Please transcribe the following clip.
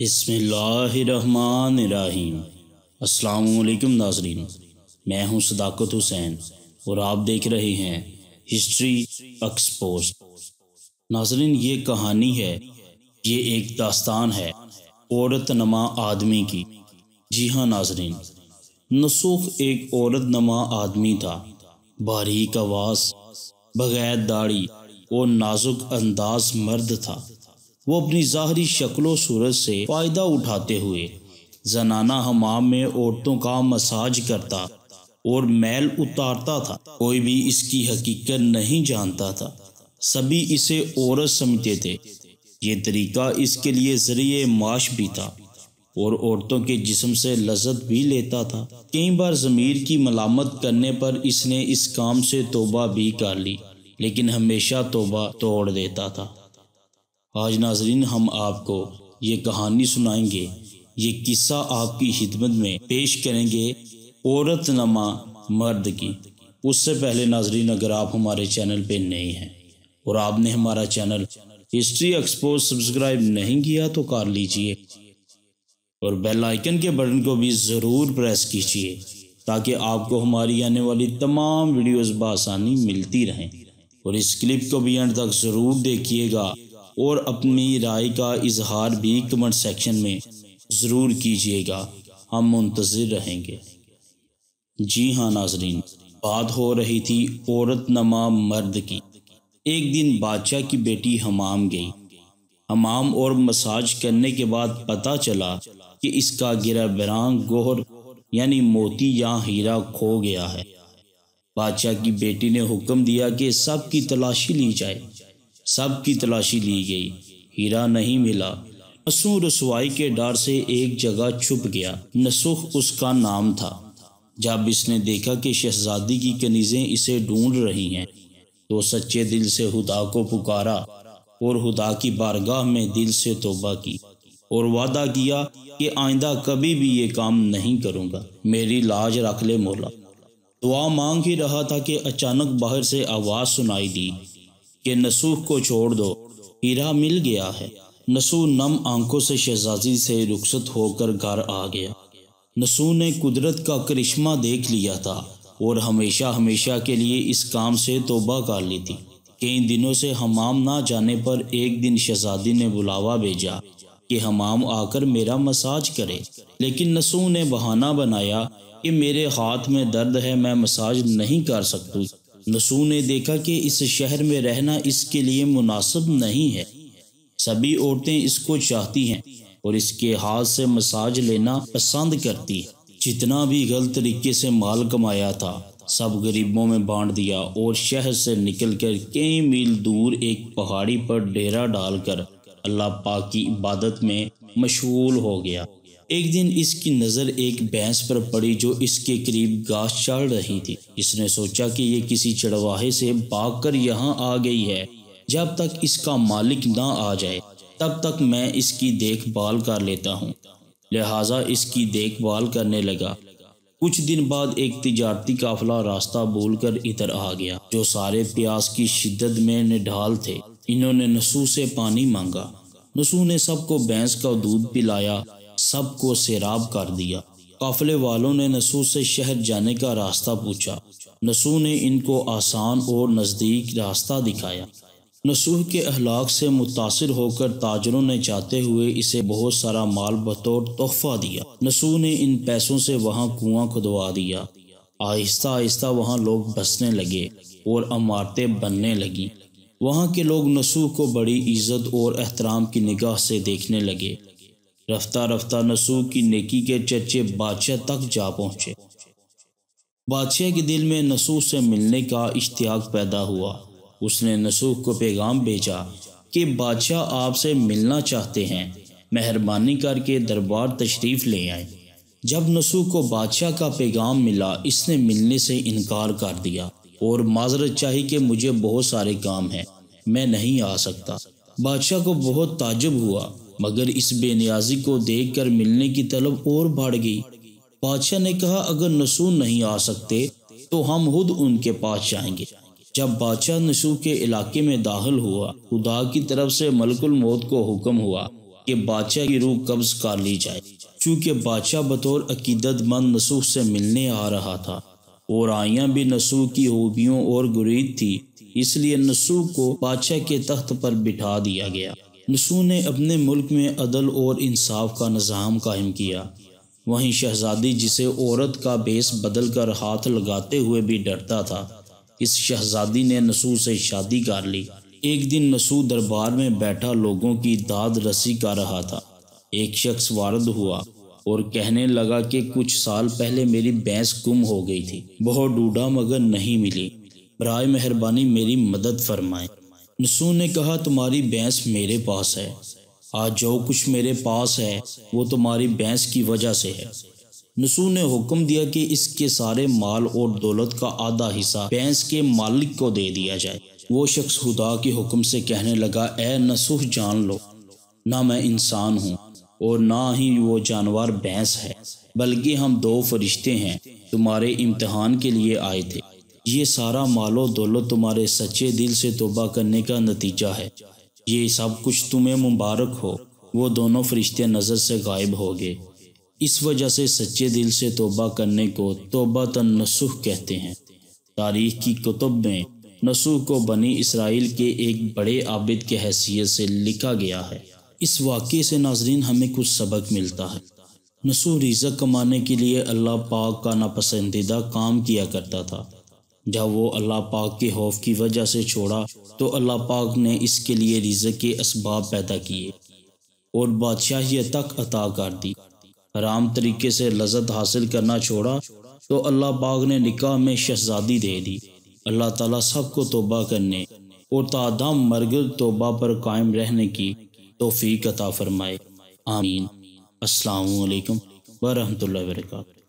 بسم اللہ الرحمن الرحیم السلام علیکم ناظرین میں ہوں صداقت حسین اور آپ دیکھ رہے ہیں ہسٹری ایکسپوز ناظرین یہ کہانی ہے یہ ایک داستان ہے عورت نما آدمی کی جی ہاں ناظرین نسوخ ایک عورت نما آدمی تھا باریک آواز بغیر داڑھی اور نازک انداز مرد تھا وہ اپنی ظاہری شکل و صورت سے فائدہ اٹھاتے ہوئے زنانہ حمام میں عورتوں کا مساج کرتا اور میل اتارتا تھا کوئی بھی اس کی حقیقت نہیں جانتا تھا سبھی اسے عورت سمجھتے تھے یہ طریقہ اس کے لیے ذریعہ معاش بھی تھا اور عورتوں کے جسم سے لذت بھی لیتا تھا کئی بار ضمیر کی ملامت کرنے پر اس نے اس کام سے توبہ بھی کر لی لیکن ہمیشہ توبہ توڑ دیتا تھا آج ناظرین ہم آپ کو یہ کہانی سنائیں گے یہ قصہ آپ کی خدمت میں پیش کریں گے عورت نما مرد کی اس سے پہلے ناظرین اگر آپ ہمارے چینل پہ نہیں ہیں اور آپ نے ہمارا چینل ہسٹری ایکسپو سبسکرائب نہیں کیا تو کر لیجئے اور بیل آئیکن کے بٹن کو بھی ضرور پریس کیجئے تاکہ آپ کو ہماری آنے والی تمام ویڈیوز بآسانی ملتی رہیں اور اس کلپ کو بھی تک ضرور دیکھیے گا اور اپنی رائے کا اظہار بھی کمنٹ سیکشن میں ضرور کیجیے گا ہم منتظر رہیں گے جی ہاں ناظرین بات ہو رہی تھی عورت نما مرد کی ایک دن بادشاہ کی بیٹی حمام گئی حمام اور مساج کرنے کے بعد پتا چلا کہ اس کا گرا بران گوہر یعنی موتی یا ہیرا کھو گیا ہے بادشاہ کی بیٹی نے حکم دیا کہ سب کی تلاشی لی جائے سب کی تلاشی لی گئی ہیرا نہیں ملا نسو رسوائی کے ڈر سے ایک جگہ چھپ گیا نسخ اس کا نام تھا جب اس نے دیکھا کہ شہزادی کی کنیزیں اسے ڈھونڈ رہی ہیں تو سچے دل سے خدا کو پکارا اور خدا کی بارگاہ میں دل سے توبہ کی اور وعدہ کیا کہ آئندہ کبھی بھی یہ کام نہیں کروں گا میری لاج رکھ لے مولا دعا مانگ ہی رہا تھا کہ اچانک باہر سے آواز سنائی دی کہ نسو کو چھوڑ دو ہیرا مل گیا ہے نسو نم آنکھوں سے شہزادی سے رخصت ہو کر گھر آ گیا نسو نے قدرت کا کرشمہ دیکھ لیا تھا اور ہمیشہ ہمیشہ کے لیے اس کام سے توبہ کر لی تھی کئی دنوں سے حمام نہ جانے پر ایک دن شہزادی نے بلاوا بھیجا کہ حمام آ کر میرا مساج کرے لیکن نسو نے بہانہ بنایا کہ میرے ہاتھ میں درد ہے میں مساج نہیں کر سکتی نسو نے دیکھا کہ اس شہر میں رہنا اس کے لیے مناسب نہیں ہے سبھی عورتیں اس کو چاہتی ہیں اور اس کے ہاتھ سے مساج لینا پسند کرتی جتنا بھی غلط طریقے سے مال کمایا تھا سب غریبوں میں بانٹ دیا اور شہر سے نکل کر کئی میل دور ایک پہاڑی پر ڈیرا ڈال کر اللہ پاک کی عبادت میں مشغول ہو گیا ایک دن اس کی نظر ایک پر پڑی جو اس کے قریب گاس چڑھ رہی تھی اس نے سوچا کہ یہ کسی چڑواہے سے بھاگ کر یہاں آ گئی ہے جب تک اس کا مالک نہ آ جائے تب تک میں اس کی دیکھ بھال کر لیتا ہوں لہٰذا اس کی دیکھ بھال کرنے لگا کچھ دن بعد ایک تجارتی قافلہ راستہ بول کر ادھر آ گیا جو سارے پیاس کی شدت میں نڈھال تھے انہوں نے نسو سے پانی مانگا نسو نے سب کو بینس کا دودھ پلایا سب کو سیراب کر دیا قافلے والوں نے نسو سے شہر جانے کا راستہ پوچھا نسو نے ان کو آسان اور نزدیک راستہ دکھایا نسو کے اہلاق سے متاثر ہو کر تاجروں نے چاہتے ہوئے اسے بہت سارا مال بطور تحفہ دیا نسو نے ان پیسوں سے وہاں کنواں کھدوا دیا آہستہ آہستہ وہاں لوگ بسنے لگے اور عمارتیں بننے لگی وہاں کے لوگ نسو کو بڑی عزت اور احترام کی نگاہ سے دیکھنے لگے رفتہ رفتہ نسو کی نیکی کے چچے بادشاہ تک جا پہنچے بادشاہ کے دل میں نسو سے ملنے کا اشتیاق پیدا ہوا اس نے نسوخ کو پیغام بھیجا کہ بادشاہ آپ سے ملنا چاہتے ہیں مہربانی کر کے دربار تشریف لے آئیں جب نسوخ کو بادشاہ کا پیغام ملا اس نے ملنے سے انکار کر دیا اور معذرت چاہی کہ مجھے بہت سارے کام ہیں میں نہیں آ سکتا بادشاہ کو بہت تعجب ہوا مگر اس بے نیازی کو دیکھ کر ملنے کی طلب اور بڑھ گئی بادشاہ نے کہا اگر نسو نہیں آ سکتے تو ہم خود ان کے پاس جائیں گے جب بادشاہ نسو کے علاقے میں داخل ہوا خدا کی طرف سے ملک الموت کو حکم ہوا کہ بادشاہ کی روح قبض کر لی جائے چونکہ بادشاہ بطور عقیدت مند نسوخ سے ملنے آ رہا تھا اور آئیاں بھی نسو کی خوبیوں اور گرید تھی اس لیے نسو کو بادشاہ کے تخت پر بٹھا دیا گیا نسو نے اپنے ملک میں عدل اور انصاف کا نظام قائم کیا وہیں شہزادی جسے عورت کا بیس بدل کر ہاتھ لگاتے ہوئے بھی ڈرتا تھا اس شہزادی نے نسو سے شادی کر لی ایک دن نسو دربار میں بیٹھا لوگوں کی داد رسی کر رہا تھا ایک شخص وارد ہوا اور کہنے لگا کہ کچھ سال پہلے میری بینس گم ہو گئی تھی بہت ڈوڈا مگر نہیں ملی برائے مہربانی میری مدد فرمائیں نسو نے کہا تمہاری بینس میرے پاس ہے آج جو کچھ میرے پاس ہے وہ تمہاری بینس کی وجہ سے ہے نسو نے حکم دیا کہ اس کے سارے مال اور دولت کا آدھا حصہ بینس کے مالک کو دے دیا جائے وہ شخص خدا کے حکم سے کہنے لگا اے نسوح جان لو نہ میں انسان ہوں اور نہ ہی وہ جانور بینس ہے بلکہ ہم دو فرشتے ہیں تمہارے امتحان کے لیے آئے تھے یہ سارا مال و دولت تمہارے سچے دل سے توبہ کرنے کا نتیجہ ہے یہ سب کچھ تمہیں مبارک ہو وہ دونوں فرشتے نظر سے غائب ہو گئے اس وجہ سے سچے دل سے توبہ کرنے کو توبہ تنسخ کہتے ہیں تاریخ کی کتب میں نسوح کو بنی اسرائیل کے ایک بڑے عابد کے حیثیت سے لکھا گیا ہے اس واقعے سے ناظرین ہمیں کچھ سبق ملتا ہے نسو رزق کمانے کے لیے اللہ پاک کا ناپسندیدہ کام کیا کرتا تھا جب وہ اللہ پاک کے خوف کی وجہ سے چھوڑا تو اللہ پاک نے اس کے لیے رزق کے اسباب پیدا کیے اور بادشاہی تک عطا کر دی حرام طریقے سے لذت حاصل کرنا چھوڑا تو اللہ پاک نے نکاح میں شہزادی دے دی اللہ تعالیٰ سب کو توبہ کرنے اور تادام مرغز توبہ پر قائم رہنے کی توفیق عطا فرمائے آمین السلام علیکم ورحمۃ اللہ وبرکاتہ